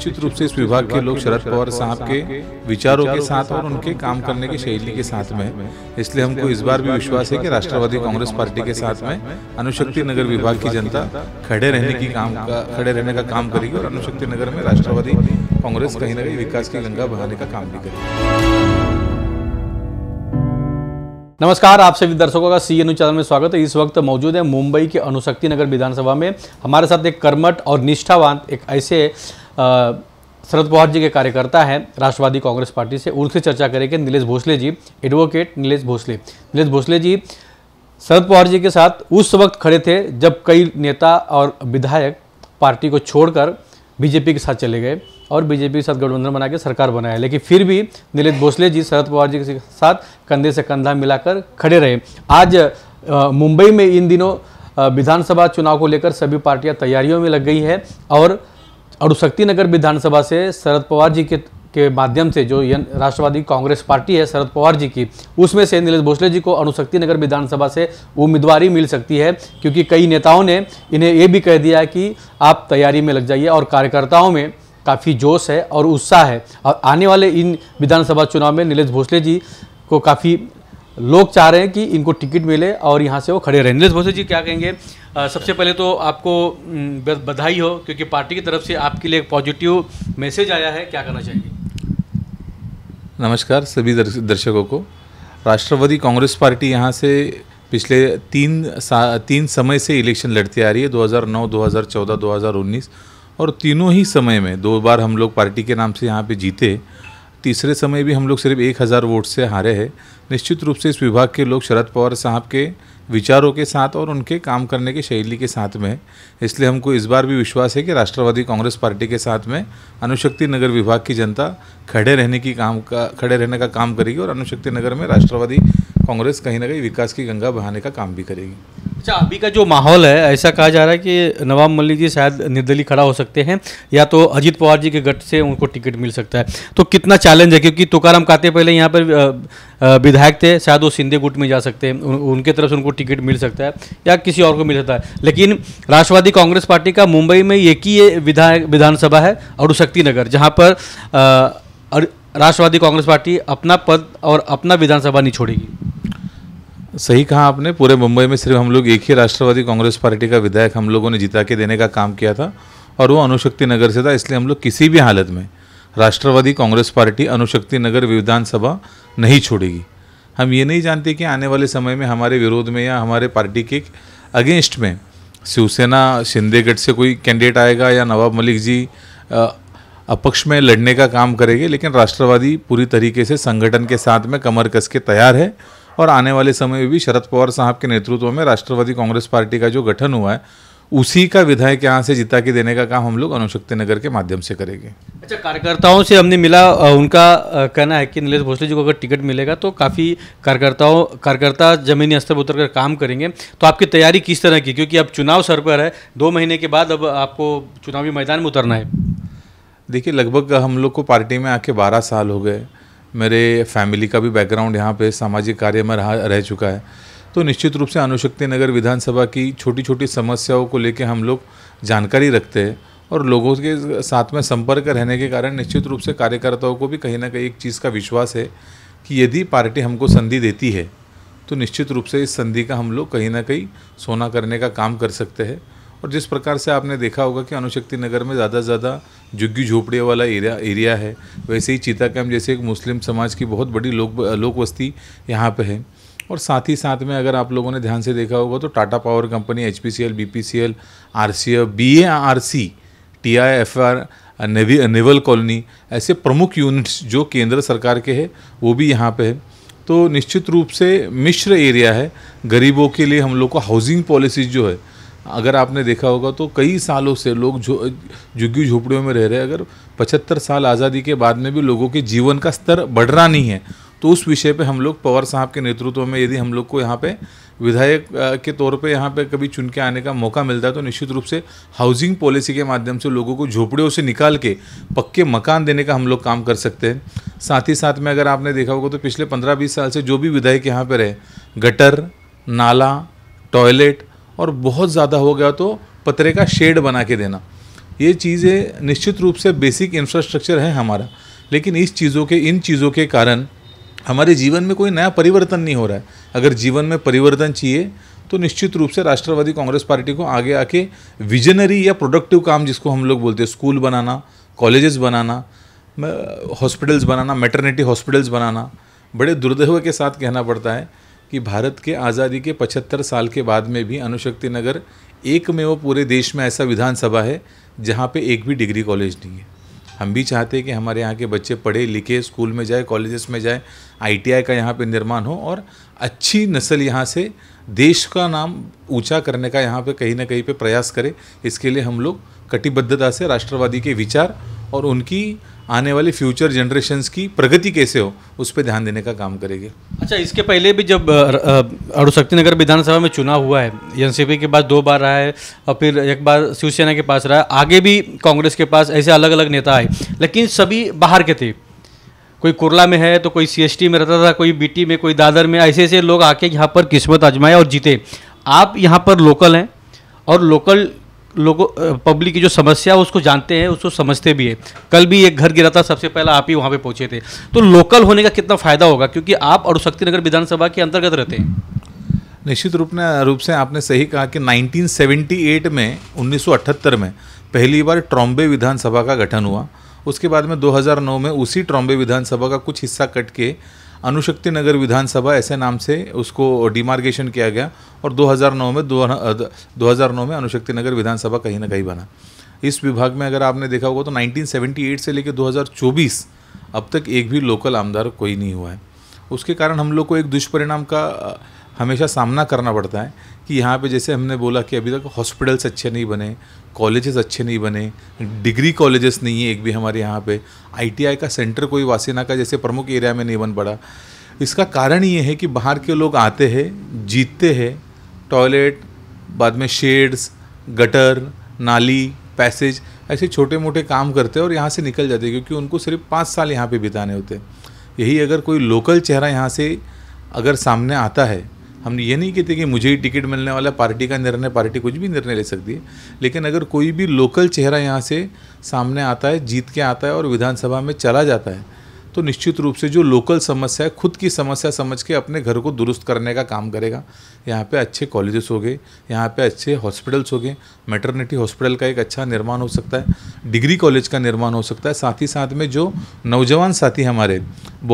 निश्चित रूप से इस विभाग के लोग शरद पवार साहब के विचारों के साथ और उनके काम करने की शैली के साथ में इसलिए हमको इस बार भी विश्वास है कि राष्ट्रवादी कांग्रेस पार्टी के साथ में अनुशक्ति नगर विभाग की जनता खड़े रहने की काम खड़े रहने का काम करेगी और अनुशक्ति नगर में राष्ट्रवादी कांग्रेस कहीं ना कहीं विकास की गंगा बहाने का काम भी करेगी नमस्कार आप सभी दर्शकों का सी एन चैनल में स्वागत है इस वक्त मौजूद है मुंबई के अनुशक्ति नगर विधानसभा में हमारे साथ एक कर्मठ और निष्ठावान एक ऐसे शरद पवार जी के कार्यकर्ता हैं राष्ट्रवादी कांग्रेस पार्टी से उनसे चर्चा करेंगे नीलेष भोसले जी एडवोकेट नीलेष भोसले नीलेष भोसले जी शरद पवार जी के साथ उस वक्त खड़े थे जब कई नेता और विधायक पार्टी को छोड़कर बीजेपी के साथ चले गए और बीजेपी के साथ गठबंधन बना के सरकार बनाया लेकिन फिर भी नीलेष भोसले जी शरद पवार जी के साथ कंधे से कंधा मिलाकर खड़े रहे आज मुंबई में इन दिनों विधानसभा चुनाव को लेकर सभी पार्टियां तैयारियों में लग गई है और और शक्ति नगर विधानसभा से शरद पवार जी के के माध्यम से जो राष्ट्रवादी कांग्रेस पार्टी है शरद पवार जी की उसमें से नीलेश भोसले जी को अनुशक्ति नगर विधानसभा से उम्मीदवारी मिल सकती है क्योंकि कई नेताओं ने इन्हें ये भी कह दिया कि आप तैयारी में लग जाइए और कार्यकर्ताओं में काफ़ी जोश है और उत्साह है और आने वाले इन विधानसभा चुनाव में नीलेश भोसले जी को काफ़ी लोग चाह रहे हैं कि इनको टिकट मिले और यहाँ से वो खड़े रहें नीलेश भोसे जी क्या कहेंगे सबसे पहले तो आपको बधाई हो क्योंकि पार्टी की तरफ से आपके लिए एक पॉजिटिव मैसेज आया है क्या करना चाहिए नमस्कार सभी दर्शकों को राष्ट्रवादी कांग्रेस पार्टी यहाँ से पिछले तीन तीन समय से इलेक्शन लड़ती आ रही है 2009, 2014, 2019 और तीनों ही समय में दो बार हम लोग पार्टी के नाम से यहाँ पे जीते तीसरे समय भी हम लोग सिर्फ एक हज़ार वोट से हारे हैं निश्चित रूप से इस विभाग के लोग शरद पवार साहब के विचारों के साथ और उनके काम करने की शैली के साथ में इसलिए हमको इस बार भी विश्वास है कि राष्ट्रवादी कांग्रेस पार्टी के साथ में अनुशक्ति नगर विभाग की जनता खड़े रहने की काम का खड़े रहने का काम करेगी और अनुशक्ति नगर में राष्ट्रवादी कांग्रेस कहीं ना कहीं विकास की गंगा बहाने का काम भी करेगी अच्छा अभी का जो माहौल है ऐसा कहा जा रहा है कि नवाब मलिक जी शायद निर्दलीय खड़ा हो सकते हैं या तो अजीत पवार जी के गट से उनको टिकट मिल सकता है तो कितना चैलेंज है क्योंकि तुकाराम काते पहले यहाँ पर विधायक थे शायद वो सिंधे गुट में जा सकते हैं उन, उनके तरफ से उनको टिकट मिल सकता है या किसी और को मिल सकता है लेकिन राष्ट्रवादी कांग्रेस पार्टी का मुंबई में एक ही विधायक विधानसभा है और नगर जहाँ पर राष्ट्रवादी कांग्रेस पार्टी अपना पद और अपना विधानसभा नहीं छोड़ेगी सही कहा आपने पूरे मुंबई में सिर्फ हम लोग एक ही राष्ट्रवादी कांग्रेस पार्टी का विधायक हम लोगों ने जिता के देने का काम किया था और वो अनुशक्ति नगर से था इसलिए हम लोग किसी भी हालत में राष्ट्रवादी कांग्रेस पार्टी अनुशक्ति नगर विधानसभा नहीं छोड़ेगी हम ये नहीं जानते कि आने वाले समय में हमारे विरोध में या हमारे पार्टी के अगेंस्ट में शिवसेना शिंदेगढ़ से कोई कैंडिडेट आएगा या नवाब मलिक जी अपक्ष में लड़ने का काम करेंगे लेकिन राष्ट्रवादी पूरी तरीके से संगठन के साथ में कमर कस के तैयार है और आने वाले समय में भी शरद पवार साहब के नेतृत्व में राष्ट्रवादी कांग्रेस पार्टी का जो गठन हुआ है उसी का विधायक यहाँ से जिता के देने का काम हम लोग अनुशक्ति नगर के माध्यम से करेंगे अच्छा कार्यकर्ताओं से हमने मिला उनका कहना है कि नीलेष भोसले जी को अगर टिकट मिलेगा तो काफ़ी कार्यकर्ताओं कार्यकर्ता जमीनी स्तर पर उतर कर काम करेंगे तो आपकी तैयारी किस तरह की क्योंकि अब चुनाव सर पर है दो महीने के बाद अब आपको चुनावी मैदान में उतरना है देखिए लगभग हम लोग को पार्टी में आके बारह साल हो गए मेरे फैमिली का भी बैकग्राउंड यहाँ पे सामाजिक कार्य में रहा रह चुका है तो निश्चित रूप से अनुशक्ति नगर विधानसभा की छोटी छोटी समस्याओं को लेकर हम लोग जानकारी रखते हैं और लोगों के साथ में संपर्क रहने के कारण निश्चित रूप से कार्यकर्ताओं को भी कहीं ना कहीं एक चीज़ का विश्वास है कि यदि पार्टी हमको संधि देती है तो निश्चित रूप से इस संधि का हम लोग कहीं ना कहीं सोना करने का काम कर सकते हैं और जिस प्रकार से आपने देखा होगा कि अनुशक्ति नगर में ज़्यादा से ज़्यादा झुग्गी झोपड़ी वाला एरिया एरिया है वैसे ही चीता कैम्प जैसे एक मुस्लिम समाज की बहुत बड़ी लोक लोक वस्ती यहाँ पर है और साथ ही साथ में अगर आप लोगों ने ध्यान से देखा होगा तो Tata power company H P C L B P C L R C F B A R C T I F R navy naval colony ऐसे प्रमुख यूनिट्स जो केंद्र सरकार के हैं वो भी यहाँ पे है तो निश्चित रूप से मिश्र एरिया है गरीबों के लिए हम लोग को हाउसिंग पॉलिसीज जो है अगर आपने देखा होगा तो कई सालों से लोग जो झुग्गी झोपड़ियों में रह रहे अगर पचहत्तर साल आज़ादी के बाद में भी लोगों के जीवन का स्तर बढ़ रहा नहीं है तो उस विषय पे हम लोग पवार साहब के नेतृत्व में यदि हम लोग को यहाँ पे विधायक के तौर पे यहाँ पे कभी चुन के आने का मौका मिलता है तो निश्चित रूप से हाउसिंग पॉलिसी के माध्यम से लोगों को झोपड़ियों से निकाल के पक्के मकान देने का हम लोग काम कर सकते हैं साथ ही साथ में अगर आपने देखा होगा तो पिछले पंद्रह बीस साल से जो भी विधायक यहाँ पर रहे गटर नाला टॉयलेट और बहुत ज़्यादा हो गया तो पतरे का शेड बना के देना ये चीज़ें निश्चित रूप से बेसिक इंफ्रास्ट्रक्चर है हमारा लेकिन इस चीज़ों के इन चीज़ों के कारण हमारे जीवन में कोई नया परिवर्तन नहीं हो रहा है अगर जीवन में परिवर्तन चाहिए तो निश्चित रूप से राष्ट्रवादी कांग्रेस पार्टी को आगे आके विजनरी या प्रोडक्टिव काम जिसको हम लोग बोलते हैं स्कूल बनाना कॉलेजेस बनाना हॉस्पिटल्स बनाना मेटर्निटी हॉस्पिटल्स बनाना बड़े दुर्दैव के साथ कहना पड़ता है कि भारत के आज़ादी के 75 साल के बाद में भी अनुशक्ति नगर एक में वो पूरे देश में ऐसा विधानसभा है जहाँ पे एक भी डिग्री कॉलेज नहीं है हम भी चाहते हैं कि हमारे यहाँ के बच्चे पढ़े लिखे स्कूल में जाए कॉलेजेस में जाए आईटीआई का यहाँ पे निर्माण हो और अच्छी नस्ल यहाँ से देश का नाम ऊंचा करने का यहाँ पे कहीं ना कहीं पे प्रयास करें इसके लिए हम लोग कटिबद्धता से राष्ट्रवादी के विचार और उनकी आने वाली फ्यूचर जनरेशन्स की प्रगति कैसे हो उस पर ध्यान देने का काम करेगी अच्छा इसके पहले भी जब अड़ुशक्ति नगर विधानसभा में चुनाव हुआ है एन के पास दो बार रहा है और फिर एक बार शिवसेना के पास रहा है आगे भी कांग्रेस के पास ऐसे अलग अलग नेता आए लेकिन सभी बाहर के थे कोई कुरला में है तो कोई सीएसटी में रहता था कोई बीटी में कोई दादर में ऐसे ऐसे लोग आके यहाँ पर किस्मत आजमाए और जीते आप यहाँ पर लोकल हैं और लोकल लोगों पब्लिक की जो समस्या है उसको जानते हैं उसको समझते भी है कल भी एक घर गिरा था सबसे पहले आप ही वहाँ पे पहुँचे थे तो लोकल होने का कितना फ़ायदा होगा क्योंकि आप और नगर विधानसभा के अंतर्गत रहते हैं निश्चित रूप ने रूप से आपने सही कहा कि 1978 में 1978 में पहली बार ट्रॉम्बे विधानसभा का गठन हुआ उसके बाद में 2009 में उसी ट्रॉम्बे विधानसभा का कुछ हिस्सा कट के अनुशक्ति नगर विधानसभा ऐसे नाम से उसको डिमार्गेशन किया गया और 2009 में दो 2009 में अनुशक्ति नगर विधानसभा कहीं ना कहीं बना इस विभाग में अगर आपने देखा होगा तो 1978 से लेकर 2024 अब तक एक भी लोकल आमदार कोई नहीं हुआ है उसके कारण हम लोग को एक दुष्परिणाम का हमेशा सामना करना पड़ता है कि यहाँ पे जैसे हमने बोला कि अभी तक हॉस्पिटल्स अच्छे नहीं बने कॉलेजेस अच्छे नहीं बने डिग्री कॉलेजेस नहीं है एक भी हमारे यहाँ पे आईटीआई का सेंटर कोई वासीना का जैसे प्रमुख एरिया में नहीं बन पड़ा इसका कारण ये है कि बाहर के लोग आते हैं जीतते हैं टॉयलेट बाद में शेड्स गटर नाली पैसेज ऐसे छोटे मोटे काम करते हैं और यहाँ से निकल जाते हैं क्योंकि उनको सिर्फ पाँच साल यहाँ पे बिताने होते हैं यही अगर कोई लोकल चेहरा यहाँ से अगर सामने आता है हम ये नहीं कहते कि मुझे ही टिकट मिलने वाला पार्टी का निर्णय पार्टी कुछ भी निर्णय ले सकती है लेकिन अगर कोई भी लोकल चेहरा यहाँ से सामने आता है जीत के आता है और विधानसभा में चला जाता है तो निश्चित रूप से जो लोकल समस्या है खुद की समस्या समझ के अपने घर को दुरुस्त करने का काम करेगा यहाँ पे अच्छे कॉलेजेस हो गए यहाँ पे अच्छे हॉस्पिटल्स हो गए मेटर्निटी हॉस्पिटल का एक अच्छा निर्माण हो सकता है डिग्री कॉलेज का निर्माण हो सकता है साथ ही साथ में जो नौजवान साथी हमारे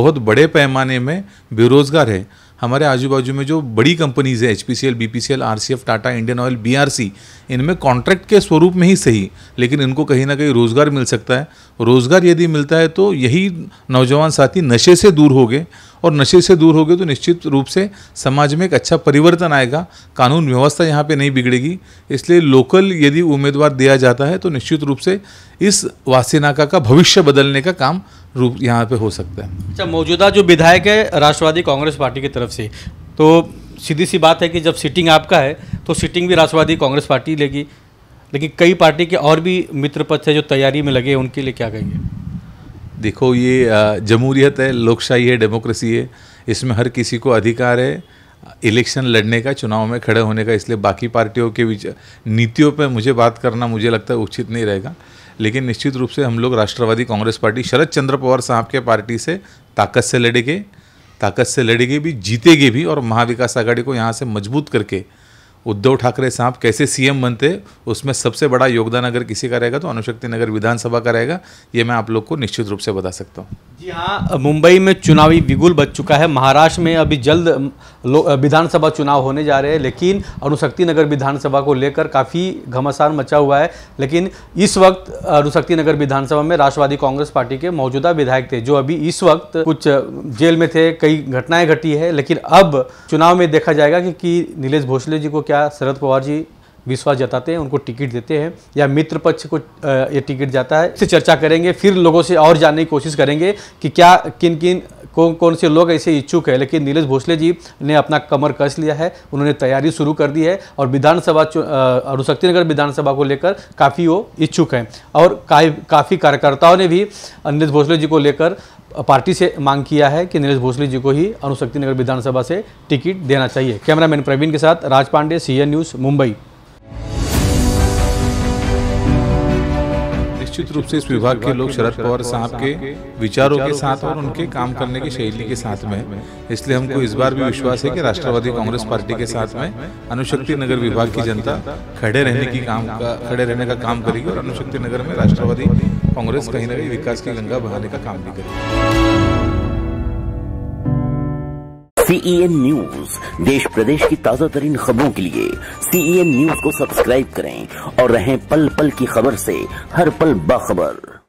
बहुत बड़े पैमाने में बेरोज़गार है हमारे आजू बाजू में जो बड़ी कंपनीज़ है H P C L B P C L R C F Tata Indian oil B R C इनमें कॉन्ट्रैक्ट के स्वरूप में ही सही लेकिन इनको कहीं ना कहीं रोज़गार मिल सकता है रोज़गार यदि मिलता है तो यही नौजवान साथी नशे से दूर हो गए और नशे से दूर हो गए तो निश्चित रूप से समाज में एक अच्छा परिवर्तन आएगा कानून व्यवस्था यहाँ पे नहीं बिगड़ेगी इसलिए लोकल यदि उम्मीदवार दिया जाता है तो निश्चित रूप से इस वासीनाका का भविष्य बदलने का काम रूप यहाँ पे हो सकता है अच्छा मौजूदा जो विधायक है राष्ट्रवादी कांग्रेस पार्टी की तरफ से तो सीधी सी बात है कि जब सीटिंग आपका है तो सीटिंग भी राष्ट्रवादी कांग्रेस पार्टी लेगी लेकिन कई पार्टी के और भी मित्र पक्ष है जो तैयारी में लगे उनके लिए क्या कहेंगे देखो ये जमहूरियत है लोकशाही है डेमोक्रेसी है इसमें हर किसी को अधिकार है इलेक्शन लड़ने का चुनाव में खड़े होने का इसलिए बाकी पार्टियों के बीच नीतियों पर मुझे बात करना मुझे लगता है उचित नहीं रहेगा लेकिन निश्चित रूप से हम लोग राष्ट्रवादी कांग्रेस पार्टी शरद चंद्र पवार साहब के पार्टी से ताकत से लड़ेंगे ताकत से लड़ेंगे भी जीतेंगे भी और महाविकास आघाड़ी को यहाँ से मजबूत करके उद्धव ठाकरे साहब कैसे सीएम बनते उसमें सबसे बड़ा योगदान अगर किसी का रहेगा तो अनुशक्ति नगर विधानसभा का रहेगा ये मैं आप लोग को निश्चित रूप से बता सकता हूँ जी हाँ मुंबई में चुनावी बिगुल बच चुका है महाराष्ट्र में अभी जल्द विधानसभा चुनाव होने जा रहे हैं लेकिन अनुशक्ति नगर विधानसभा को लेकर काफ़ी घमासान मचा हुआ है लेकिन इस वक्त अनुशक्ति नगर विधानसभा में राष्ट्रवादी कांग्रेस पार्टी के मौजूदा विधायक थे जो अभी इस वक्त कुछ जेल में थे कई घटनाएं घटी है लेकिन अब चुनाव में देखा जाएगा कि, कि नीलेष भोसले जी को क्या शरद पवार जी विश्वास जताते हैं उनको टिकट देते हैं या मित्र पक्ष को ये टिकट जाता है इससे चर्चा करेंगे फिर लोगों से और जानने की कोशिश करेंगे कि क्या किन किन कौन कौन से लोग ऐसे इच्छुक है लेकिन नीलेष भोसले जी ने अपना कमर कस लिया है उन्होंने तैयारी शुरू कर दी है और विधानसभा शक्तिनगर विधानसभा को लेकर काफ़ी वो इच्छुक हैं और काफ़ी कार्यकर्ताओं ने भी नीलेष भोसले जी को लेकर पार्टी से मांग किया है कि नीलेश भोसले जी को ही अनुशक्ति नगर विधानसभा से टिकट देना चाहिए कैमरामैन प्रवीण के साथ राज पांडे सी न्यूज़ मुंबई निश्चित रूप से इस विभाग के लोग शरद पवार साहब के विचारों के साथ और उनके काम करने की शैली के साथ में इसलिए हमको इस बार भी विश्वास है कि राष्ट्रवादी कांग्रेस पार्टी के साथ में अनुशक्ति नगर विभाग की जनता खड़े रहने की काम का खड़े रहने का काम करेगी और अनुशक्ति नगर में राष्ट्रवादी कांग्रेस कहीं ना कहीं विकास की गंगा बहाने का काम भी करेगी सीईएन न्यूज e देश प्रदेश की ताजा तरीन खबरों के लिए सीईएन न्यूज e को सब्सक्राइब करें और रहें पल पल की खबर से हर पल बाखबर